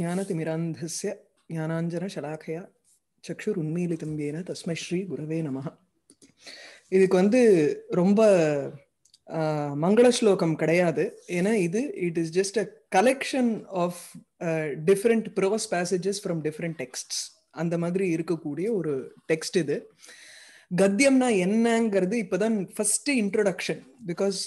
ज्ञानतिमिरान्धस्य ஞானாஞ்சன சக்ஷுர் உண்மையிலிதம் ஏன தஸ்மை ஸ்ரீ குரவே நம இதுக்கு வந்து ரொம்ப மங்கள ஸ்லோகம் கிடையாது ஏன்னா இது it is just a collection of different prose passages from different texts அந்த மாதிரி இருக்கக்கூடிய ஒரு டெக்ஸ்ட் இது கத்தியம்னா என்னங்கிறது இப்போதான் ஃபர்ஸ்ட் இன்ட்ரொடக்ஷன் பிகாஸ்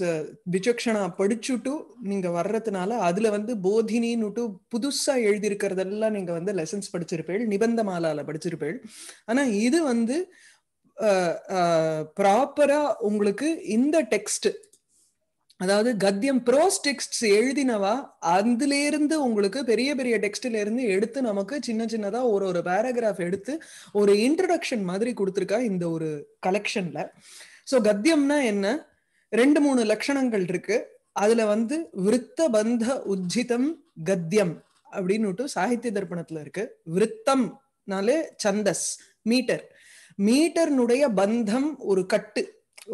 விச்சக்ஷனா படிச்சுட்டு நீங்க வர்றதுனால அதுல வந்து போதினின்னுட்டு புதுசா எழுதியிருக்கிறதெல்லாம் நீங்க வந்து லெசன்ஸ் படிச்சிருப்பேள் நிபந்த மாலால படிச்சிருப்பேள் ஆனா இது வந்து ப்ராப்பரா uh, uh, உங்களுக்கு இந்த டெக்ஸ்ட் அதாவது கத்தியம் ப்ரோஸ் டெக்ஸ்ட் எழுதினவா இருந்து உங்களுக்கு பெரிய பெரிய டெக்ஸ்ட்ல இருந்து எடுத்து நமக்கு சின்ன சின்னதா ஒரு ஒரு பேராகிராஃப் எடுத்து ஒரு இன்ட்ரடக்ஷன் மாதிரி கொடுத்துருக்கா இந்த ஒரு கலெக்ஷன்ல ஸோ கத்தியம்னா என்ன ரெண்டு மூணு லட்சணங்கள் இருக்கு அதுல வந்து விருத்த பந்த உஜ்ஜிதம் கத்தியம் அப்படின்னு சாகித்ய தர்ப்பணத்துல இருக்கு விருத்தம்னாலே சந்தஸ் மீட்டர் மீட்டர்னுடைய பந்தம் ஒரு கட்டு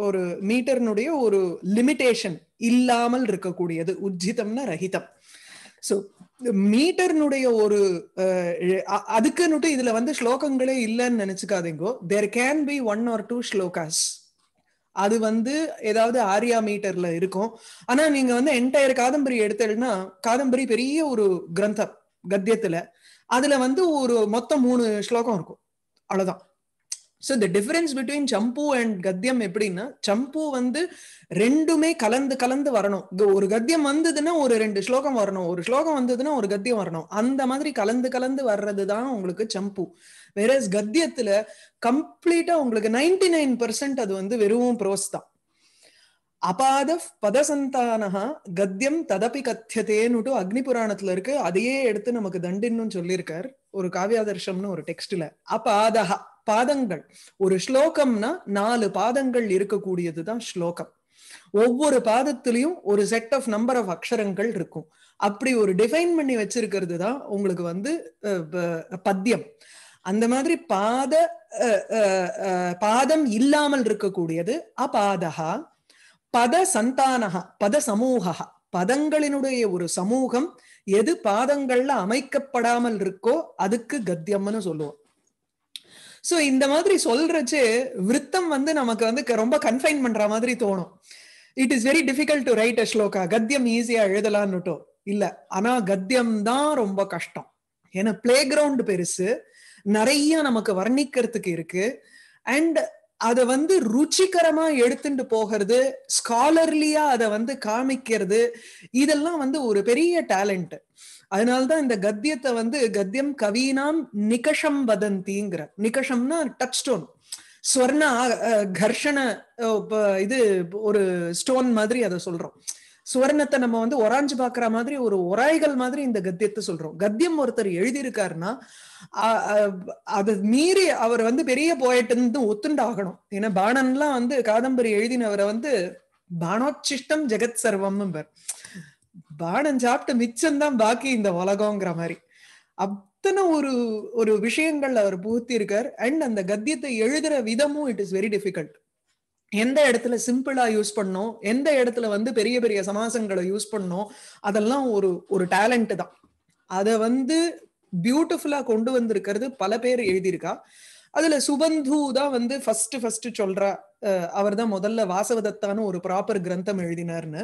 ஒரு மீட்டர்னுடைய ஒரு லிமிட்டேஷன் இல்லாமல் இருக்கக்கூடியது உஜ்ஜிதம்னா ரஹிதம் ஸோ மீட்டர்னுடைய ஒரு அதுக்குன்னுட்டு இதுல வந்து ஸ்லோகங்களே இல்லைன்னு நினைச்சுக்காதீங்கோ there can be one or two shlokas அது வந்து ஏதாவது ஆரியா மீட்டர்ல இருக்கும் ஆனா நீங்க வந்து என்டையர் காதம்பரி எடுத்தேன்னா காதம்பரி பெரிய ஒரு கிரந்தம் கத்தியத்துல அதுல வந்து ஒரு மொத்தம் மூணு ஸ்லோகம் இருக்கும் அவ்வளவுதான் so the difference between champu and gadyam எப்படின்னா சம்பு வந்து ரெண்டுமே கலந்து கலந்து வரணும் ஒரு கத்தியம் வந்ததுன்னா ஒரு ரெண்டு ஸ்லோகம் வரணும் ஒரு ஸ்லோகம் வந்ததுன்னா ஒரு கத்தியம் வரணும் அந்த மாதிரி கலந்து கலந்து வர்றது தான் உங்களுக்கு சம்பு வேற கத்தியத்துல கம்ப்ளீட்டா உங்களுக்கு நைன்டி நைன் பர்சன்ட் அது வந்து வெறும் ப்ரோஸ் தான் அபாத பதசந்தானகா கத்தியம் ததப்பி கத்தியதேன்னுட்டு அக்னி புராணத்துல இருக்கு அதையே எடுத்து நமக்கு தண்டின்னு சொல்லியிருக்கார் ஒரு காவியாதர்ஷம்னு ஒரு டெக்ஸ்ட்ல அபாதகா பாதங்கள் ஒரு ஸ்லோகம்னா நாலு பாதங்கள் இருக்கக்கூடியது தான் ஸ்லோகம் ஒவ்வொரு பாதத்திலையும் ஒரு செட் ஆஃப் நம்பர் ஆஃப் அக்ஷரங்கள் இருக்கும் அப்படி ஒரு டிஃபைன் பண்ணி வச்சிருக்கிறது தான் உங்களுக்கு வந்து பத்தியம் அந்த மாதிரி பாத பாதம் இல்லாமல் இருக்கக்கூடியது அபாதகா பத சந்தானகா பத சமூகா பதங்களினுடைய ஒரு சமூகம் எது பாதங்கள்ல அமைக்கப்படாமல் இருக்கோ அதுக்கு கத்தியம்னு சொல்லுவோம் சோ இந்த மாதிரி சொல்றச்சு விருத்தம் வந்து நமக்கு வந்து ரொம்ப கன்ஃபைன் பண்ற மாதிரி தோணும் it is very difficult to write a shloka கத்தியம் ஈஸியா எழுதலான்னுட்டோ இல்ல ஆனா கத்தியம் தான் ரொம்ப கஷ்டம் ஏன்னா பிளே கிரவுண்ட் பெருசு நிறைய நமக்கு வர்ணிக்கிறதுக்கு இருக்கு அண்ட் அதை வந்து ருச்சிகரமா எடுத்துட்டு போகிறது ஸ்காலர்லியா அதை வந்து காமிக்கிறது இதெல்லாம் வந்து ஒரு பெரிய டேலண்ட் அதனால்தான் இந்த கத்தியத்தை வந்து கத்தியம் கவீனாம் நிகஷம் வதந்திங்கிற நிகஷம்னா டச் ஸ்டோன் ஸ்வர்ண கர்ஷண இது ஒரு ஸ்டோன் மாதிரி அதை சொல்றோம் சுவர்ணத்தை நம்ம வந்து ஒராஞ்சு பாக்குற மாதிரி ஒரு ஒராய்கள் மாதிரி இந்த கத்தியத்தை சொல்றோம் கத்தியம் ஒருத்தர் எழுதியிருக்காருன்னா அது மீறி அவர் வந்து பெரிய போயிட்டு ஒத்துண்டாகணும் ஏன்னா பாணன்லாம் வந்து காதம்பரி எழுதினவரை வந்து பானோச்சிஷ்டம் ஜெகத் சர்வம் பேர் பானம் சாப்பிட்ட மிச்சம்தான் பாக்கி இந்த உலகங்கிற மாதிரி அத்தனை ஒரு ஒரு விஷயங்கள்ல அவர் பூர்த்தி இருக்கார் அண்ட் அந்த கத்தியத்தை எழுதுற விதமும் இட் இஸ் வெரி டிஃபிகல்ட் எந்த இடத்துல சிம்பிளா யூஸ் பண்ணோம் எந்த இடத்துல வந்து பெரிய பெரிய சமாசங்களை யூஸ் பண்ணோம் அதெல்லாம் ஒரு ஒரு டேலண்ட் தான் அதை வந்து பியூட்டிஃபுல்லா கொண்டு வந்திருக்கிறது பல பேர் எழுதியிருக்கா அதுல சுபந்து தான் வந்து ஃபர்ஸ்ட் ஃபர்ஸ்ட் சொல்றா அவர் தான் முதல்ல வாசவதத்தான ஒரு ப்ராப்பர் கிரந்தம் எழுதினார்னு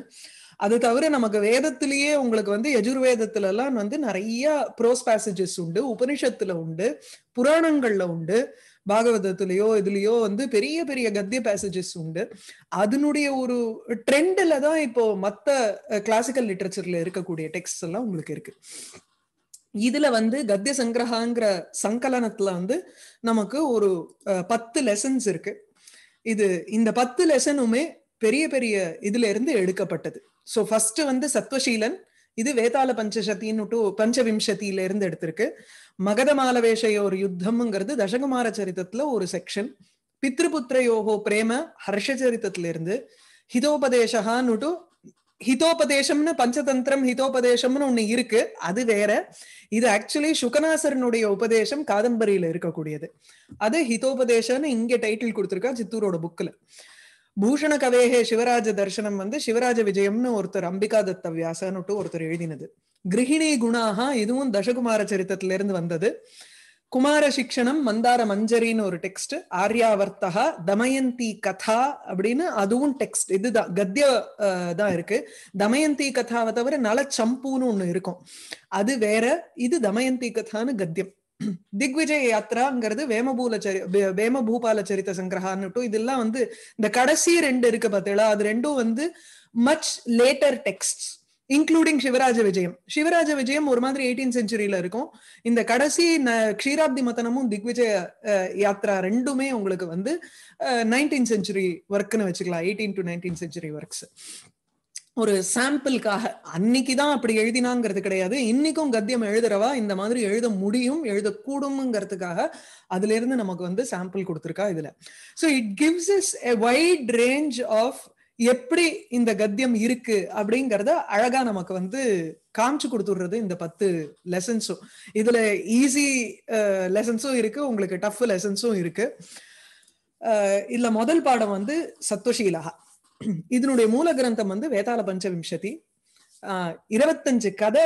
அது தவிர நமக்கு வேதத்திலேயே உங்களுக்கு வந்து எஜுர்வேதத்துல எல்லாம் வந்து நிறைய ப்ரோஸ் பேசேஜஸ் உண்டு உபனிஷத்துல உண்டு புராணங்கள்ல உண்டு பாகவதத்திலேயோ இதுலயோ வந்து பெரிய பெரிய கத்திய பேசேஜஸ் உண்டு அதனுடைய ஒரு ட்ரெண்ட்ல தான் இப்போ மத்த கிளாசிக்கல் லிட்ரேச்சர்ல இருக்கக்கூடிய டெக்ஸ்ட் எல்லாம் உங்களுக்கு இருக்கு இதுல வந்து கத்திய சங்கிரகாங்கிற சங்கலனத்துல வந்து நமக்கு ஒரு பத்து லெசன்ஸ் இருக்கு இது இந்த பத்து லெசனுமே பெரிய பெரிய இதுல இருந்து எடுக்கப்பட்டது சோ ஃபர்ஸ்ட் வந்து சத்வசீலன் இது வேதாள பஞ்சசத்தின்னு டு இருந்து எடுத்திருக்கு மகதமால ஒரு யுத்தம்ங்கிறது தசகுமார சரித்திரத்துல ஒரு செக்ஷன் பித்ருபுத்திரையோகோ பிரேம ஹர்ஷச்சரித்திரத்துல இருந்து ஹிதோபதேசகான்னு ஹிதோபதேசம்னு பஞ்சதந்திரம் ஹிதோபதேசம்னு ஒண்ணு இருக்கு அது வேற இது ஆக்சுவலி சுகநாசரனுடைய உபதேசம் காதம்பரியில இருக்கக்கூடியது அது ஹிதோபதேசம்னு இங்க டைட்டில் கொடுத்துருக்கா சித்தூரோட புக்ல பூஷண கவேகே சிவராஜ தர்சனம் வந்து சிவராஜ விஜயம்னு ஒருத்தர் அம்பிகா தத்த வியாசன்னுட்டு ஒருத்தர் எழுதினது கிரகிணி குணாகா இதுவும் தசகுமார சரித்திரத்துல இருந்து வந்தது குமார சிக்ஷணம் மந்தார மஞ்சரின்னு ஒரு டெக்ஸ்ட் ஆர்யாவர்த்தகா தமயந்தி கதா அப்படின்னு அதுவும் டெக்ஸ்ட் இதுதான் கத்திய தான் இருக்கு தமயந்தி கதாவை தவிர நல சம்பூன்னு ஒண்ணு இருக்கும் அது வேற இது தமயந்தி கதான்னு கத்தியம் திக்விஜய யாத்ராங்கிறது வேமபூல சரி வேமபூபால சரித்த சங்கிரகான்னுட்டும் இதெல்லாம் வந்து இந்த கடைசி ரெண்டு இருக்கு பார்த்தீங்களா அது ரெண்டும் வந்து much later text including Shivaraja Vijayam Shivaraja விஜயம் ஒரு மாதிரி எயிட்டீன் செஞ்சுரியில இருக்கும் இந்த கடைசி க்ஷீராப்தி மதனமும் திக்விஜய யாத்ரா ரெண்டுமே உங்களுக்கு வந்து நைன்டீன் செஞ்சுரி ஒர்க்னு வச்சுக்கலாம் eighteen to nineteen century works ஒரு சாம்பிளுக்காக அன்னைக்கு தான் அப்படி எழுதினாங்கிறது கிடையாது இன்னைக்கும் கத்தியம் எழுதுறவா இந்த மாதிரி எழுத முடியும் எழுதக்கூடும்ங்கிறதுக்காக அதுல இருந்து நமக்கு வந்து சாம்பிள் கொடுத்துருக்கா இதுல so it gives is a wide range of எப்படி இந்த கத்தியம் இருக்கு அப்படிங்கறத அழகா நமக்கு வந்து காமிச்சு கொடுத்துடுறது இந்த பத்து லெசன்ஸும் இதுல ஈஸி லெசன்ஸும் இருக்கு உங்களுக்கு டஃப் லெசன்ஸும் இருக்கு இதுல முதல் பாடம் வந்து சத்தோஷீலகா இதனுடைய மூல கிரந்தம் வந்து வேதாள பஞ்சவிம்சதி ஆஹ் இருபத்தஞ்சு கதை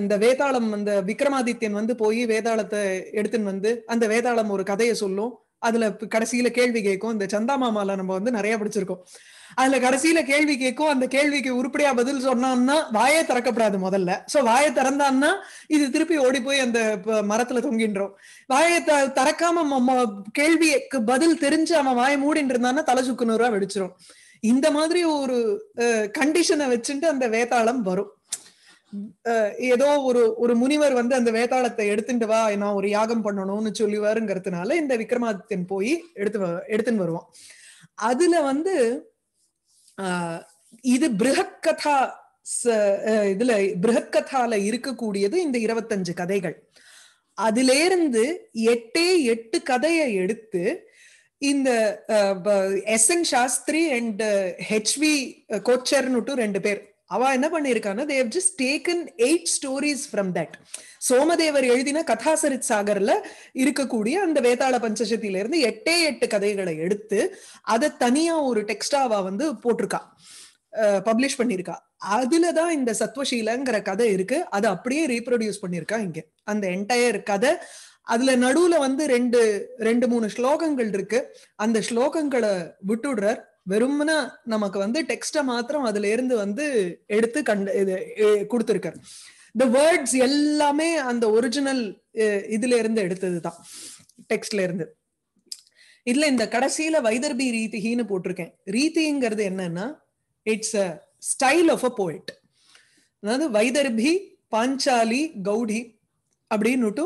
இந்த வேதாளம் அந்த விக்ரமாதித்யன் வந்து போய் வேதாளத்தை எடுத்துன்னு வந்து அந்த வேதாளம் ஒரு கதையை சொல்லும் அதுல கடைசியில கேள்வி கேட்கும் இந்த சந்தாமாமால நம்ம வந்து நிறைய படிச்சிருக்கோம் அதுல கடைசியில கேள்வி கேட்கும் அந்த கேள்விக்கு உருப்படியா பதில் சொன்னான்னா வாயை திறக்கப்படாது முதல்ல சோ வாயை திறந்தான்னா இது திருப்பி ஓடி போய் அந்த மரத்துல தொங்கின்றோம் வாயை திறக்காம கேள்விக்கு பதில் தெரிஞ்சு அவன் வாயை மூடின்னு இருந்தான்னா தலை சுக்குநூறுவா வெடிச்சிரும் இந்த மாதிரி ஒரு கண்டிஷனை வச்சுட்டு அந்த வேதாளம் வரும் ஏதோ ஒரு ஒரு முனிவர் வந்து அந்த வேதாளத்தை எடுத்துட்டு வா நான் ஒரு யாகம் பண்ணணும்னு சொல்லுவாருங்கிறதுனால இந்த விக்ரமாதித்யன் போய் எடுத்து எடுத்துன்னு வருவான் அதுல வந்து இது பிருஹத் கதா இதுல பிருஹத் கதால இருக்கக்கூடியது இந்த இருபத்தஞ்சு கதைகள் அதிலேருந்து எட்டே எட்டு கதையை எடுத்து இந்த S N Shastri and H V கோச்சர்னுட்டு ரெண்டு பேர் அவ என்ன பண்ணிருக்கான்னா they've just taken eight stories from that சோமதேவர் எழுதின கதாசரித் சாகர்ல இருக்கக்கூடிய அந்த வேதாள பஞ்சசத்தில இருந்து எட்டே எட்டு கதைகளை எடுத்து அதை தனியா ஒரு டெக்ஸ்டாவா வந்து போட்டிருக்கா பப்ளிஷ் பண்ணிருக்கா அதுலதான் இந்த சத்வசீலங்கிற கதை இருக்கு அதை அப்படியே ரீப்ரொடியூஸ் பண்ணிருக்கா இங்க அந்த என்டையர் கதை அதுல நடுவுல வந்து ரெண்டு ரெண்டு மூணு ஸ்லோகங்கள் இருக்கு அந்த ஸ்லோகங்களை விட்டுடுறார் வெறும்னா நமக்கு வந்து டெக்ஸ்ட மாத்திரம் அதுல இருந்து வந்து எடுத்து கண்ட இது கொடுத்துருக்கார் த வேர்ட்ஸ் எல்லாமே அந்த ஒரிஜினல் இதுல இருந்து எடுத்ததுதான் டெக்ஸ்ட்ல இருந்து இதுல இந்த கடைசியில வைதர்பி ரீதிஹின்னு போட்டிருக்கேன் ரீதிங்கிறது என்னன்னா it's a style of a poet அதாவது வைதர்பி பாஞ்சாலி கௌடி அப்படின்னுட்டு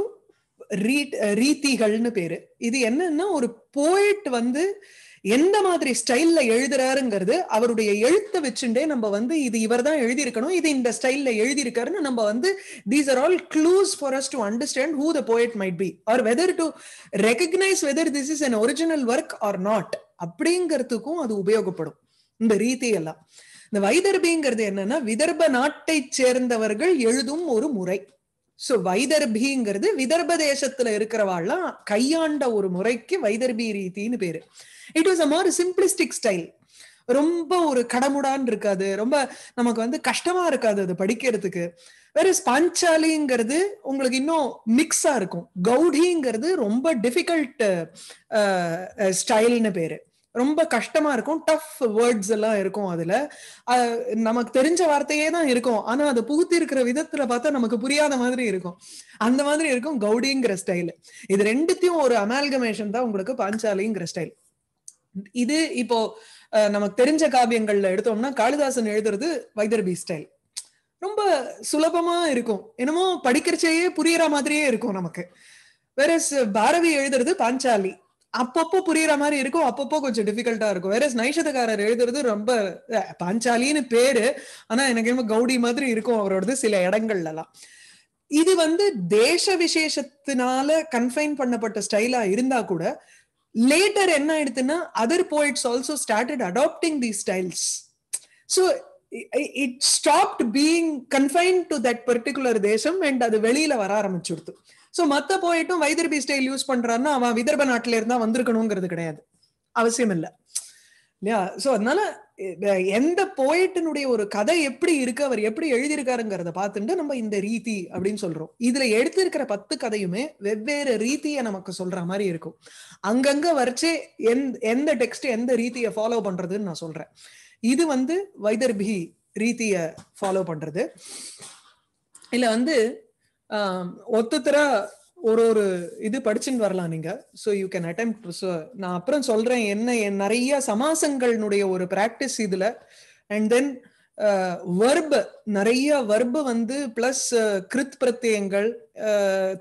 ரீதிகள்னு பேரு இது என்னன்னா ஒரு போயிட் வந்து எந்த மாதிரி ஸ்டைல்ல எழுதுறாருங்கிறது அவருடைய எழுத்தை வச்சுட்டே நம்ம வந்து இது இவர் தான் எழுதியிருக்கணும் இது இந்த ஸ்டைல்ல எழுதியிருக்காருன்னு நம்ம வந்து these are all clues for us to understand who the poet might be or whether to recognise whether this is an original work or not அப்படிங்கிறதுக்கும் அது உபயோகப்படும் இந்த ரீதி எல்லாம் இந்த வைதர்பிங்கிறது என்னன்னா விதர்ப நாட்டை சேர்ந்தவர்கள் எழுதும் ஒரு முறை சோ வைதர்பிங்கிறது விதர்ப தேசத்துல இருக்கிறவாள்லாம் கையாண்ட ஒரு முறைக்கு வைதர்பி ரீதின்னு பேரு it was a more simplistic style ரொம்ப ஒரு கடமுடான் இருக்காது ரொம்ப நமக்கு வந்து கஷ்டமா இருக்காது அது படிக்கிறதுக்கு வேற ஸ்பாஞ்சாலிங்கிறது உங்களுக்கு இன்னும் மிக்ஸா இருக்கும் கௌடிங்கிறது ரொம்ப டிஃபிகல்ட் ஸ்டைல்னு பேரு ரொம்ப கஷ்டமா இருக்கும் டஃப் வேர்ட்ஸ் எல்லாம் இருக்கும் அதுல நமக்கு தெரிஞ்ச வார்த்தையே தான் இருக்கும் ஆனா அதை புகுத்தி இருக்கிற விதத்துல பார்த்தா நமக்கு புரியாத மாதிரி இருக்கும் அந்த மாதிரி இருக்கும் கவுடிங்கிற ஸ்டைல் இது ரெண்டுத்தையும் ஒரு அமால்கமேஷன் தான் உங்களுக்கு பாஞ்சாலிங்கிற ஸ்டைல் இது இப்போ நமக்கு தெரிஞ்ச காவியங்கள்ல எடுத்தோம்னா காளிதாசன் எழுதுறது வைதர்பி ஸ்டைல் ரொம்ப சுலபமா இருக்கும் என்னமோ படிக்கிறச்சேயே புரியற மாதிரியே இருக்கும் நமக்கு வேற பாரதி எழுதுறது பாஞ்சாலி அப்பப்போ புரியற மாதிரி இருக்கும் அப்பப்போ கொஞ்சம் டிஃபிகல்ட்டா இருக்கும் வேற நைஷதக்காரர் எழுதுறது ரொம்ப பாஞ்சாலின்னு பேரு ஆனா எனக்கு என்னமோ கவுடி மாதிரி இருக்கும் அவரோடது சில எல்லாம் இது வந்து தேச விசேஷத்தினால கன்ஃபைன் பண்ணப்பட்ட ஸ்டைலா இருந்தா கூட லேட்டர் என்ன ஆயிடுதுன்னா other poets also started adapting the styles so it stopped being confine to that particular desham and அது வெளியில வர ஆரம்பிச்சுடுது ஸோ மற்ற போயிட்டும் வைதர்பி ஸ்டைல் யூஸ் பண்றான்னா அவன் விதர்ப நாட்டில இருந்தா வந்திருக்கணுங்கிறது கிடையாது அவசியம் இல்லை இல்லையா ஸோ அதனால எந்த போயிட்டினுடைய ஒரு கதை எப்படி இருக்கு அவர் எப்படி எழுதியிருக்காருங்கிறத பார்த்துட்டு நம்ம இந்த ரீதி அப்படின்னு சொல்றோம் இதுல எடுத்திருக்கிற பத்து கதையுமே வெவ்வேறு ரீதியை நமக்கு சொல்ற மாதிரி இருக்கும் அங்கங்க வரைச்சு எந்த டெக்ஸ்ட் எந்த ரீதியை ஃபாலோ பண்றதுன்னு நான் சொல்றேன் இது வந்து வைதர்பி ரீதியை ஃபாலோ பண்றது இல்ல வந்து ஒத்துத்தர ஒரு ஒரு இது படிச்சுன்னு வரலாம் நீங்க ஸோ யூ கேன் அட்டம் நான் அப்புறம் சொல்றேன் என்ன என் நிறைய சமாசங்களுடைய ஒரு ப்ராக்டிஸ் இதுல அண்ட் தென் வர்ப் நிறைய வர்பு வந்து பிளஸ் கிருத் பிரத்தியங்கள்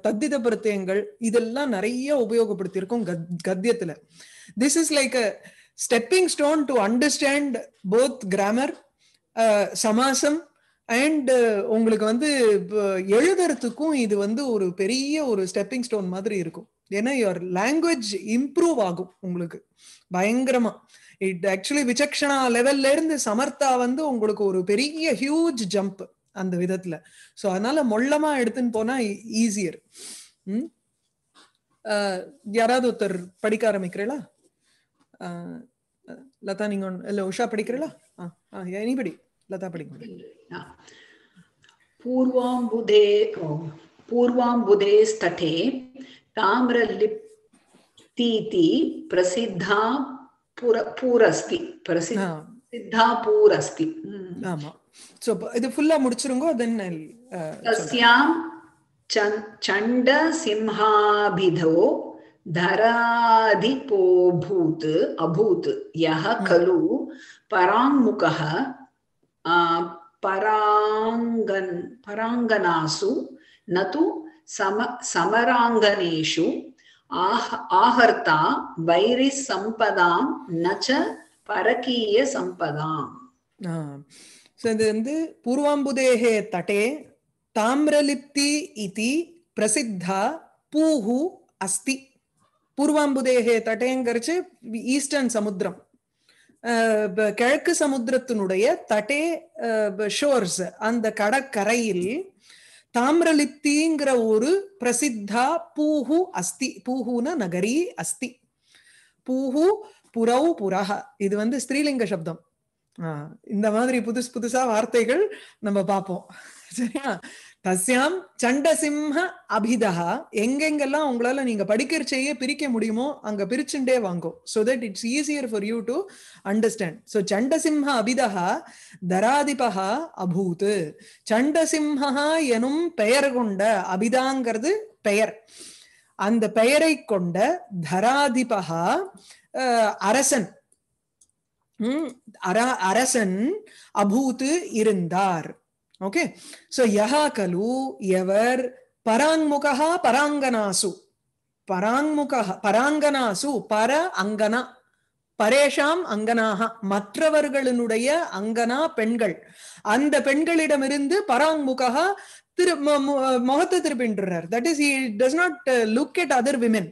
தத்தித பிரத்தியங்கள் இதெல்லாம் நிறைய உபயோகப்படுத்தியிருக்கும் கத்தியத்துல this is like a stepping stone to understand both grammar samasam and uh, உங்களுக்கு வந்து எழுதுறதுக்கும் இது வந்து ஒரு பெரிய ஒரு ஸ்டெப்பிங் ஸ்டோன் மாதிரி இருக்கும் ஏன்னா யுவர் லாங்குவேஜ் இம்ப்ரூவ் ஆகும் உங்களுக்கு பயங்கரமா இட் ஆக்சுவலி விசக்ஷனா லெவல்ல இருந்து சமர்த்தா வந்து உங்களுக்கு ஒரு பெரிய ஹியூஜ் ஜம்ப் அந்த விதத்துல ஸோ அதனால மொல்லமா எடுத்துன்னு போனா ஈஸியர் e-, யாராவது ஒருத்தர் படிக்க ஆரம்பிக்கிறீங்களா லதா நீங்க இல்லை உஷா படிக்கிறீங்களா ஆ ஆ எனிபடி लता पडिङ्गल् पूर्वाम्बुधे पूर्वाम्बुधेस्तटे ताम्रलिप्तीति प्रसिद्धा पुर पूरस्ति प्रसिद्धा पूरस्ति ஆமா சோ இது ஃபுல்லா முடிச்சிருங்க தென் தஸ்யாம் சண்ட சிம்ஹாபிதோ धराधिपोऽभूत् अभूत् यः खलु पराङ्मुखः பராங்கன் பராங்கனாசு நது சம சமராங்கனேஷு ஆஹ ஆஹர்த்தா வைரி சம்பதாம் நச்ச பரகீய சம்பதாம் இது வந்து பூர்வாம்புதேகே தட்டே தாமிரலிப்தி இதி பிரசித்தா பூஹு அஸ்தி பூர்வாம்புதேகே தட்டேங்கிறச்சு ஈஸ்டர்ன் சமுத்திரம் கிழக்கு சமுத்திரத்தினுடைய தட்டே ஷோர்ஸ் அந்த கடற்கரையில் தாமிரலித்திங்கிற ஒரு பிரசித்தா பூஹு அஸ்தி பூஹுன நகரி அஸ்தி பூஹு புரவு புரஹ இது வந்து ஸ்திரீலிங்க சப்தம் இந்த மாதிரி புதுசு புதுசா வார்த்தைகள் நம்ம பார்ப்போம் சரியா தஸ்யாம் சண்டசிம்ம அபிதா எங்கெங்கெல்லாம் உங்களால நீங்க படிக்கிறச்சையே பிரிக்க முடியுமோ அங்க பிரிச்சுண்டே வாங்கும் so that it's easier for you to understand so Chandasimha அபிதா தராதிபா அபூத் சண்டசிம்ஹா எனும் பெயர் கொண்ட அபிதாங்கிறது பெயர் அந்த பெயரை கொண்ட தராதிபா அரசன் அரசன் அபூத்து இருந்தார் ஓகே சோ யஹா கலு எவர் பராங்முகா பராங்கனாசு பராங்முகா பராங்கனாசு பர அங்கனா பரேஷாம் அங்கனாக மற்றவர்களினுடைய அங்கனா பெண்கள் அந்த பெண்களிடமிருந்து பராங்முகா திரு முகத்தை திருப்பின்றார் that is he does not look at other women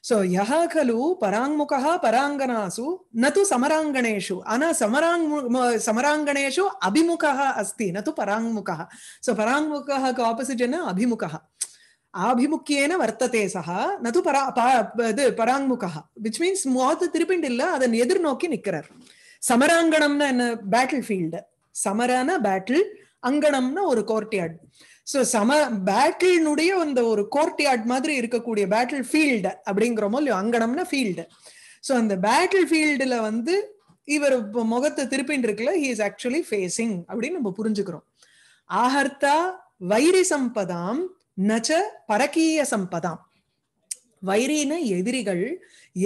So yaha kalu parangmukaha paranganasu natu samaranganeshu. Ana samarang samaranganeshu abhimukaha asti natu parangmukaha. So parangmukaha ka opposite jana abhimukaha. ಆಭಿಮುಖ್ಯೇನ ವರ್ತತೆ ಸಹ ನತು ಪರಾ ಇದು ಪರಾಂಗ್ಮುಖ ವಿಚ್ ಮೀನ್ಸ್ ಮೂವತ್ತು ತಿರುಪಿಂಡ್ ಇಲ್ಲ ಅದನ್ನ ಎದುರು ನೋಕಿ ನಿಕ್ಕರರ್ ಸಮರಾಂಗಣಂನ ಬ್ಯಾಟಲ್ ಫೀಲ್ಡ್ ಸಮರನ ಬ್ಯಾಟಲ್ ಅಂಗಣಂನ ஒரு courtyard. ஸோ சம பேட்டிலுடைய அந்த ஒரு கோர்ட் யார்ட் மாதிரி இருக்கக்கூடிய பேட்டில் ஃபீல்டு அப்படிங்கிறமோ இல்லையோ அங்கனம்னா ஃபீல்டு ஸோ அந்த பேட்டில் ஃபீல்டில் வந்து இவர் இப்போ முகத்தை திருப்பின் இருக்குல்ல ஹி இஸ் ஆக்சுவலி ஃபேஸிங் அப்படின்னு நம்ம புரிஞ்சுக்கிறோம் ஆஹர்த்தா வைரி சம்பதாம் நச்ச பரக்கீய சம்பதாம் வைரின எதிரிகள்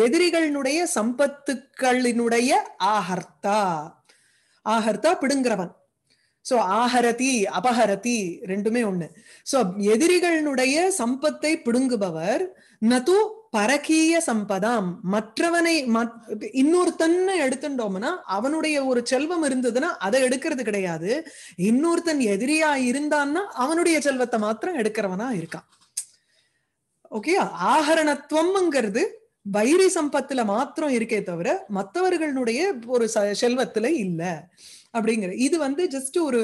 எதிரிகளினுடைய சம்பத்துக்களினுடைய ஆஹர்த்தா ஆஹர்த்தா பிடுங்கிறவன் சோ ஆஹரதி அபஹரதி ரெண்டுமே ஒண்ணு சோ எதிரிகளினுடைய சம்பத்தை பிடுங்குபவர் நது பரகீய சம்பதாம் மற்றவனை இன்னொருத்தன்னு எடுத்துட்டோம்னா அவனுடைய ஒரு செல்வம் இருந்ததுன்னா அதை எடுக்கிறது கிடையாது இன்னொருத்தன் எதிரியா இருந்தான்னா அவனுடைய செல்வத்தை மாத்திரம் எடுக்கிறவனா இருக்கான் ஓகே ஆகரணத்துவம்ங்கிறது வைரி சம்பத்துல மாத்திரம் இருக்கே தவிர மற்றவர்களுடைய ஒரு செல்வத்துல இல்லை அப்படிங்கிற இது வந்து ஜஸ்ட் ஒரு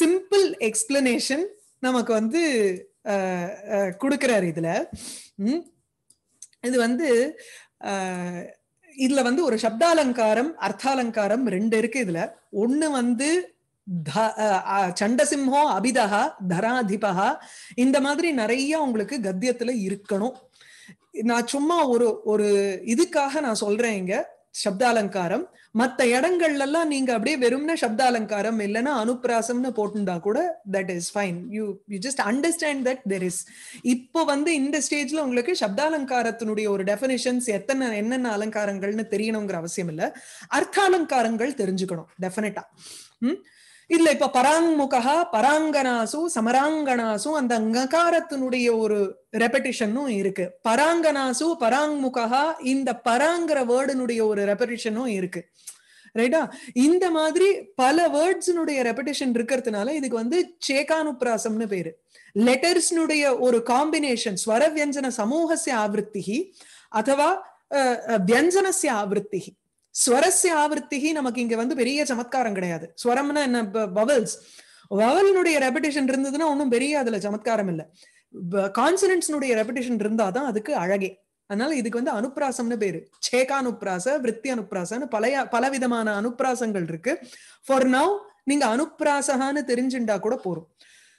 சிம்பிள் எக்ஸ்பிளனேஷன் நமக்கு வந்து கொடுக்கிறார் இதுல இது வந்து இதுல வந்து ஒரு சப்தாலங்காரம் அர்த்தாலங்காரம் ரெண்டு இருக்கு இதுல ஒண்ணு வந்து சண்டசிம்ஹோ அபிதஹா தராதிபகா இந்த மாதிரி நிறைய உங்களுக்கு கத்தியத்துல இருக்கணும் நான் சும்மா ஒரு ஒரு இதுக்காக நான் சொல்றேன் இங்க சப்தாலங்காரம் மத்த இடங்கள்ல எல்லாம் நீங்க அப்படியே வெறும்னா சப்தாலங்காரம் இல்லைன்னா அனுப்பிராசம்னு போட்டுருந்தா கூட that is fine you you just understand that there is இப்போ வந்து இந்த ஸ்டேஜ்ல உங்களுக்கு சப்தாலங்காரத்தினுடைய ஒரு டெஃபினேஷன்ஸ் எத்தனை என்னென்ன அலங்காரங்கள்னு தெரியணுங்கிற அவசியம் இல்லை அர்த்தாலங்காரங்கள் தெரிஞ்சுக்கணும் டெஃபினட்டா இல்ல இப்ப பராங்முகா பராங்கனாசு சமராங்கனாசு அந்த அங்ககாரத்தினுடைய ஒரு ரெப்படிஷனும் இருக்கு பராங்கனாசு பராங்முகா இந்த பராங்கிற வேர்டுனுடைய ஒரு ரெபடிஷனும் இருக்கு ரைட்டா இந்த மாதிரி பல வேர்ட்ஸ்னுடைய ரெப்படிஷன் இருக்கிறதுனால இதுக்கு வந்து சேகானுப்ராசம்னு பேரு லெட்டர்ஸ்னுடைய ஒரு காம்பினேஷன் ஸ்வர வியஞ்சன சமூகசிய ஆவருத்தி அதுவா வியஞ்சனசிய ஆவருத்தி ஸ்வரஸ்ய ஆவர்த்திகி நமக்கு இங்க வந்து பெரிய சமத்காரம் கிடையாது ஸ்வரம்னா என்ன பவல்ஸ் வவலினுடைய ரெபிடேஷன் இருந்ததுன்னா ஒன்றும் பெரிய அதுல சமத்காரம் இல்லை கான்சனன்ஸ்னுடைய ரெபிடேஷன் இருந்தாதான் அதுக்கு அழகே அதனால இதுக்கு வந்து அனுப்பிராசம்னு பேரு சேகா அனுப்பிராச விற்பி அனுப்பிராசன்னு பழைய பல விதமான அனுப்பிராசங்கள் இருக்கு ஃபார் நவ் நீங்க அனுப்பிராசகான்னு தெரிஞ்சுண்டா கூட போறோம்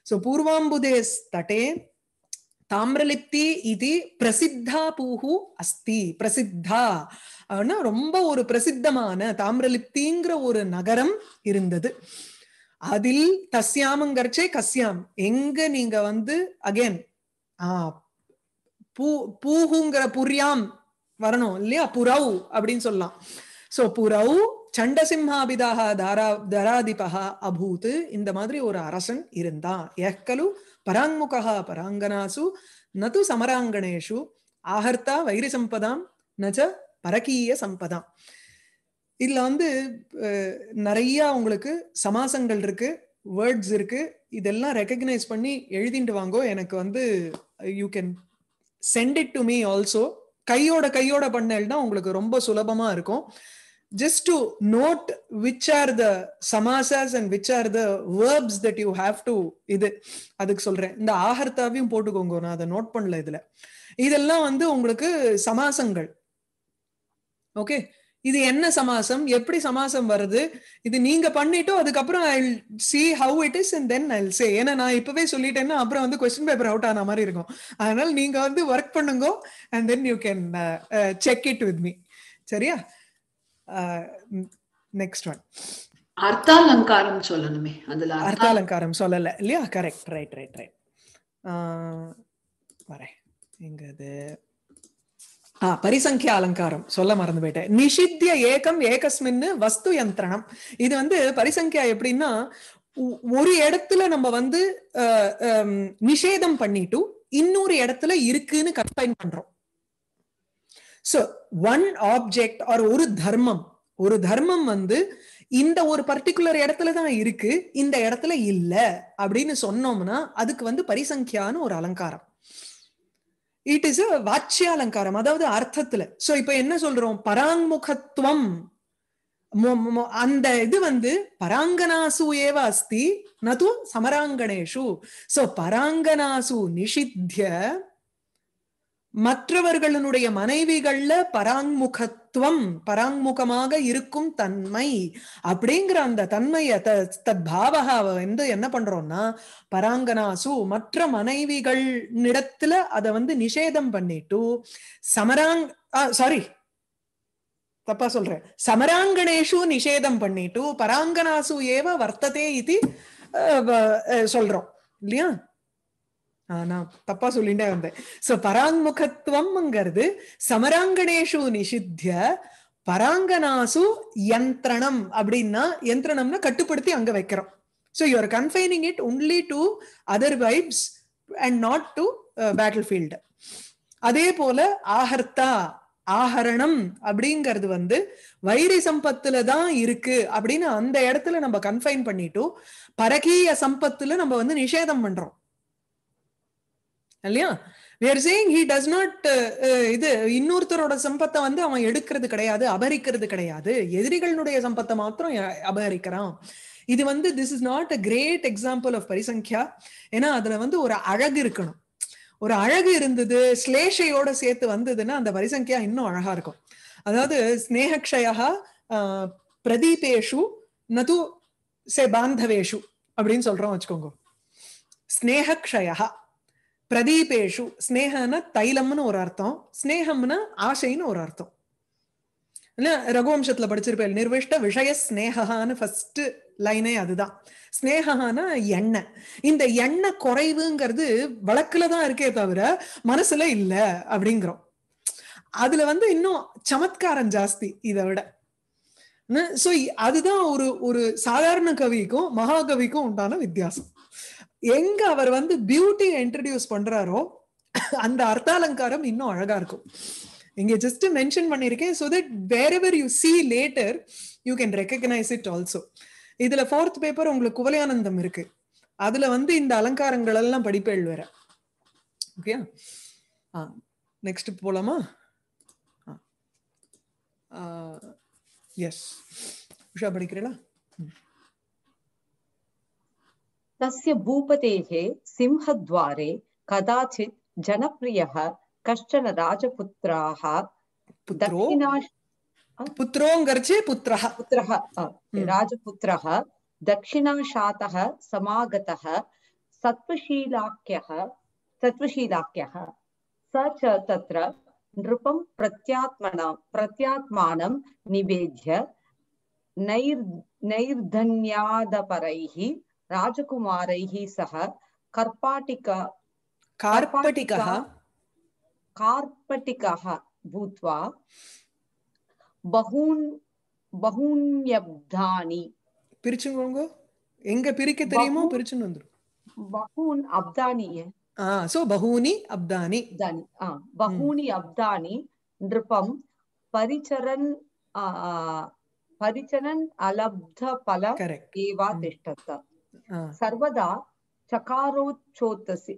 சோ பூர்வாம்புதே தட்டே தாமிரலிப்தி இது பிரசித்தா பூஹு அஸ்தி பிரசித்தா ஆனா ரொம்ப ஒரு பிரசித்தமான தாமிரலிப்திங்கிற ஒரு நகரம் இருந்தது அதில் தஸ்யாமங்கர்ச்சே கஸ்யாம் எங்க நீங்க வந்து அகேன் ஆ பூ பூகுங்கிற புரியாம் வரணும் இல்லையா புரவ் அப்படின்னு சொல்லலாம் சோ புரவ் சண்டசிம்ஹாபிதாக தாரா தராதிபா அபூத்து இந்த மாதிரி ஒரு அரசன் இருந்தான் எஹ்கலு பராங்முகா பராங்கனாசு நது சமராங்கணேஷு ஆஹர்த்தா வைரி சம்பதாம் நச்ச பரகீய சம்பதம் இதுல வந்து நிறைய உங்களுக்கு சமாசங்கள் இருக்கு வேர்ட்ஸ் இருக்கு இதெல்லாம் ரெக்கக்னைஸ் பண்ணி எழுதிட்டு வாங்கோ எனக்கு வந்து you can send it to me also கையோட கையோட பண்ணேன்னா உங்களுக்கு ரொம்ப சுலபமா இருக்கும் just to note which are the samasas and which are the verbs that you have to இது அதுக்கு சொல்றேன் இந்த ஆஹர்த்தாவையும் போட்டுக்கோங்க நான் அதை நோட் பண்ணல இதுல இதெல்லாம் வந்து உங்களுக்கு சமாசங்கள் ஓகே இது என்ன சமாசம் எப்படி சமாசம் வருது இது நீங்க பண்ணிட்டோ அதுக்கப்புறம் I see how it is and then I say ஏன்னா நான் இப்பவே சொல்லிட்டேன்னா அப்புறம் வந்து கொஸ்டின் பேப்பர் அவுட் ஆன மாதிரி இருக்கும் அதனால நீங்க வந்து ஒர்க் பண்ணுங்க and then you can check it with me சரியா நெக்ஸ்ட் uh, ஒன் அர்த்தாலங்காரம் சொல்லணுமே அதுல அர்த்தாலங்காரம் சொல்லல இல்லையா கரெக்ட் ரைட் ரைட் ரைட் வரேன் எங்க இது ஆஹ் பரிசங்கிய அலங்காரம் சொல்ல மறந்து போயிட்டேன் நிஷித்திய ஏகம் ஏகஸ்மின்னு வஸ்து யந்திரணம் இது வந்து பரிசங்கியா எப்படின்னா ஒரு இடத்துல நம்ம வந்து நிஷேதம் பண்ணிட்டு இன்னொரு இடத்துல இருக்குன்னு கம்பைன் பண்றோம் சோ ஒன் ஆப்ஜெக்ட் ஆர் ஒரு தர்மம் ஒரு தர்மம் வந்து இந்த ஒரு பர்டிகுலர் இடத்துல தான் இருக்கு இந்த இடத்துல இல்ல அப்படின்னு சொன்னோம்னா அதுக்கு வந்து பரிசங்கியான்னு ஒரு அலங்காரம் இட் இஸ் அ அலங்காரம் அதாவது அர்த்தத்துல சோ இப்ப என்ன சொல்றோம் பராங்முகத்துவம் அந்த இது வந்து பராங்கனாசு ஏவ அஸ்தி நது சமராங்கணேஷு சோ பராங்கனாசு நிஷித்திய மற்றவர்களுடைய மனைவிகள்ல பராங்முகத்துவம் பராங்முகமாக இருக்கும் தன்மை அப்படிங்கிற அந்த தத் தத்பாவகா வந்து என்ன பண்றோம்னா பராங்கனாசு மற்ற மனைவிகள் இடத்துல அதை வந்து நிஷேதம் பண்ணிட்டு சமராங் சாரி தப்பா சொல்றேன் சமராங்கணேஷு நிஷேதம் பண்ணிட்டு பராங்கனாசு ஏவ வர்த்ததே இது சொல்றோம் இல்லையா நான் தப்பா சொல்லிட்டே வந்தேன் சோ பராங்முகத்துவம்ங்கிறது சமராங்கணேஷு நிஷித்திய பராங்கனாசு யந்திரணம் அப்படின்னா யந்திரணம்னா கட்டுப்படுத்தி அங்க வைக்கிறோம் so you are confining it only to other wives and not to battlefield அதே போல ஆஹர்த்தா ஆஹரணம் அப்படிங்கிறது வந்து வைரி சம்பத்துல தான் இருக்கு அப்படின்னு அந்த இடத்துல நம்ம கன்ஃபைன் பண்ணிட்டோம் பரகீய சம்பத்துல நம்ம வந்து நிஷேதம் பண்றோம் இல்லையா வேர் சேங் சேயிங் ஹி டஸ் நாட் இது இன்னொருத்தரோட சம்பத்தை வந்து அவன் எடுக்கிறது கிடையாது அபகரிக்கிறது கிடையாது எதிரிகளினுடைய சம்பத்தை மாத்திரம் அபகரிக்கிறான் இது வந்து this is not a great example of parisankhya ஏன்னா அதுல வந்து ஒரு அழகு இருக்கணும் ஒரு அழகு இருந்தது ஸ்லேஷையோட சேர்த்து வந்ததுன்னா அந்த பரிசங்கியா இன்னும் அழகா இருக்கும் அதாவது ஸ்னேகக்ஷயா பிரதீபேஷு நது பாந்தவேஷு அப்படின்னு சொல்றோம் வச்சுக்கோங்க ஸ்னேகக்ஷயா பிரதீபேஷு ஸ்னேகம்னா தைலம்னு ஒரு அர்த்தம் ஸ்னேகம்னா ஆசைன்னு ஒரு அர்த்தம் ரகுவம்சத்துல படிச்சிருப்பேன் நிர்விஷ்ட விஷய ஸ்னேகான்னு ஃபர்ஸ்ட் லைனே அதுதான் ஸ்னேகான்னா எண்ணெய் இந்த எண்ணெய் குறைவுங்கிறது வழக்குல தான் இருக்கே தவிர மனசுல இல்ல அப்படிங்கிறோம் அதுல வந்து இன்னும் சமத்காரம் ஜாஸ்தி இதை விட சோ அதுதான் ஒரு ஒரு சாதாரண கவிக்கும் மகாகவிக்கும் உண்டான வித்தியாசம் எங்க அவர் வந்து பியூட்டி இன்ட்ரடியூஸ் பண்றாரோ அந்த அர்த்தாலங்காரம் இன்னும் அழகா இருக்கும் இங்க ஜஸ்ட் மென்ஷன் பண்ணிருக்கேன் so that wherever you see later you can recognise it also இதுல ஃபோர்த் பேப்பர் உங்களுக்கு குவலையானந்தம் இருக்கு அதுல வந்து இந்த அலங்காரங்கள் எல்லாம் படிப்பேள் வேற ஓகே ஆ நெக்ஸ்ட் போலாமா எஸ் உஷா படிக்கிறீங்களா तस्य भूपतेः सिंहद्वारे कदाचित् जनप्रियः कश्चन राजपुत्राः दक्षिणाश् पुत्रः पुत्रः हम्म। राजपुत्रः दक्षिणाशातः समागतः सत्त्वशीलाख्यः सत्त्वशीलाख्यः स च तत्र नृपं प्रत्यात्मानं निवेद्य नैर् नैर्धन्यादपरैः ராஜகுமாரைஹி சக कर्पाटिका கார்பட்டிகா பூத்வா भूत्वा बहून् பகுன்யப்தானி பிரிச்சுங்க எங்க பிரிக்க தெரியுமோ பிரிச்சுன்னு வந்துரும் பகுன் அப்தானிய ஆ சோ பகூனி அப்தானி தானி ஆ பகூனி அப்தானி நிருபம் பரிச்சரன் பரிச்சரன் அலப்த பல ஏவா திஷ்டத்த हाँ। सर्वदा चकारोच्चोतसि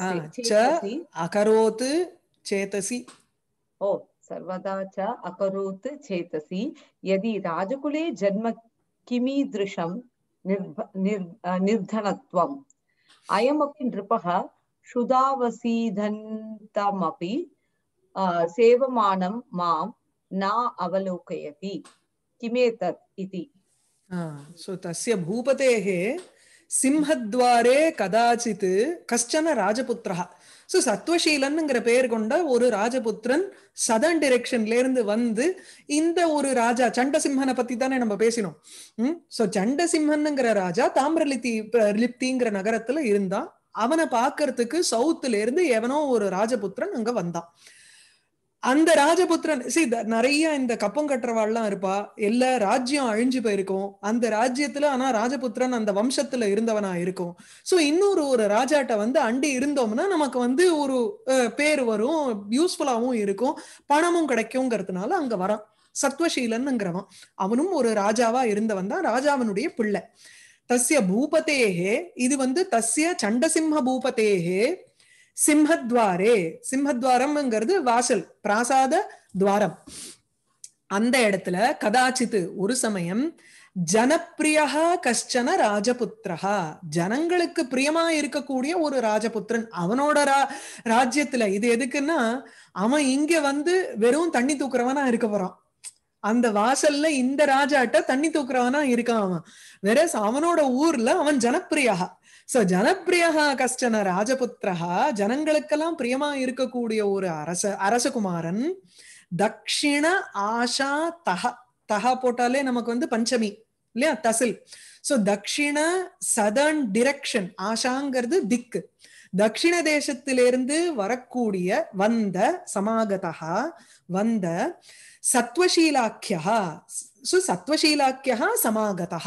हाँ, चेतसि ओ सर्वदा च अकरोत् चेतसि यदि राजकुले जन्म किमीदृशं निर्भ निर् निर्धनत्वम् अयमपि नृपः क्षुधावसीदन्तमपि सेवमानं मां न अवलोकयति किमेतत् इति तस्य भूपतेः சிம்ஹத்வாரே கதாச்சித் கஷ்டன ராஜபுத்திரா ஸோ சத்வசீலன்ங்கிற பெயர் கொண்ட ஒரு ராஜபுத்திரன் சதன் டிரெக்ஷன்ல இருந்து வந்து இந்த ஒரு ராஜா சண்டசிம்ஹனை பத்தி தானே நம்ம பேசினோம் ஹம் சோ சண்டசிம்ஹன்ங்கிற ராஜா தாமிரலித்தி லிப்திங்கிற நகரத்துல இருந்தான் அவனை பாக்குறதுக்கு சவுத்துல இருந்து எவனோ ஒரு ராஜபுத்திரன் அங்க வந்தான் அந்த ராஜபுத்திரன் சி நிறைய இந்த கப்பம் கட்டுறவாள்லாம் இருப்பா எல்லா ராஜ்யம் அழிஞ்சு போயிருக்கும் அந்த ராஜ்யத்துல ஆனா ராஜபுத்திரன் அந்த வம்சத்துல இருந்தவனா இருக்கும் சோ இன்னொரு ஒரு ராஜாட்ட வந்து அண்டி இருந்தோம்னா நமக்கு வந்து ஒரு பேர் வரும் யூஸ்ஃபுல்லாவும் இருக்கும் பணமும் கிடைக்குங்கிறதுனால அங்க வரான் சத்வசீலன்ங்கிறவன் அவனும் ஒரு ராஜாவா இருந்தவன் தான் ராஜாவனுடைய பிள்ளை தஸ்ய பூபத்தேகே இது வந்து தஸ்ய சண்டசிம்ஹ பூபத்தேகே சிம்ஹத்வாரே சிம்ஹத்வாரம்ங்கிறது வாசல் பிராசாத துவாரம் அந்த இடத்துல கதாச்சித்து ஒரு சமயம் ஜனப்பிரியா கஷ்டன ராஜபுத்திரஹா ஜனங்களுக்கு பிரியமா இருக்கக்கூடிய ஒரு ராஜபுத்திரன் அவனோட ரா ராஜ்யத்துல இது எதுக்குன்னா அவன் இங்க வந்து வெறும் தண்ணி தூக்குறவனா இருக்க போறான் அந்த வாசல்ல இந்த ராஜாட்ட தண்ணி தூக்குறவனா இருக்கான் அவன் வெறஸ் அவனோட ஊர்ல அவன் ஜனப்பிரியா சோ ஜனப்பிரியா கஷ்டன ராஜபுத்திரா ஜனங்களுக்கெல்லாம் பிரியமா இருக்கக்கூடிய ஒரு அரச அரசகுமாரன் தக்ஷிண ஆஷா தஹ தஹா போட்டாலே நமக்கு வந்து பஞ்சமி இல்லையா தசில் சோ தக்ஷிண சதர்ன் டிரெக்ஷன் ஆஷாங்கிறது திக்கு தக்ஷிண தேசத்திலிருந்து வரக்கூடிய வந்த சமாகதா வந்த சத்வசீலாக்கியா சு சத்வசீலாக்கியா சமாகதா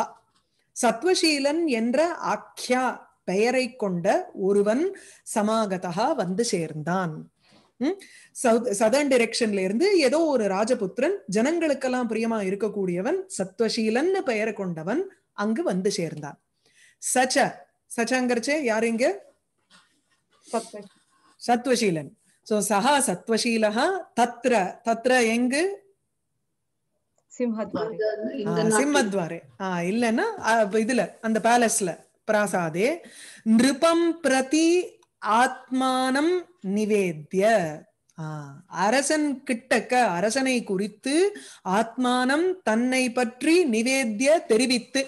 சத்வசீலன் என்ற ஆக்கியா பெயரை கொண்ட ஒருவன் சமாகதா வந்து சேர்ந்தான் சதர்ன் டிரெக்ஷன்ல இருந்து ஏதோ ஒரு ராஜபுத்திரன் ஜனங்களுக்கெல்லாம் பிரியமா இருக்கக்கூடியவன் சத்வசீலன்னு பெயரை கொண்டவன் அங்கு வந்து சேர்ந்தான் சச்ச சச்சாங்கர்ச்சே யாரு இங்க சத்வசீலன் சோ சஹா சத்வசீலா தத்ர தத்ர எங்கு சிம்மத்வாரே ஆஹ் இல்லன்னா இதுல அந்த பேலஸ்ல प्रासादे நிருபம் பிரதி ஆத்மானம் நிவேத்திய அரசன் கிட்டக்க அரசனை குறித்து ஆத்மானம் தன்னை பற்றி நிவேத்திய தெரிவித்து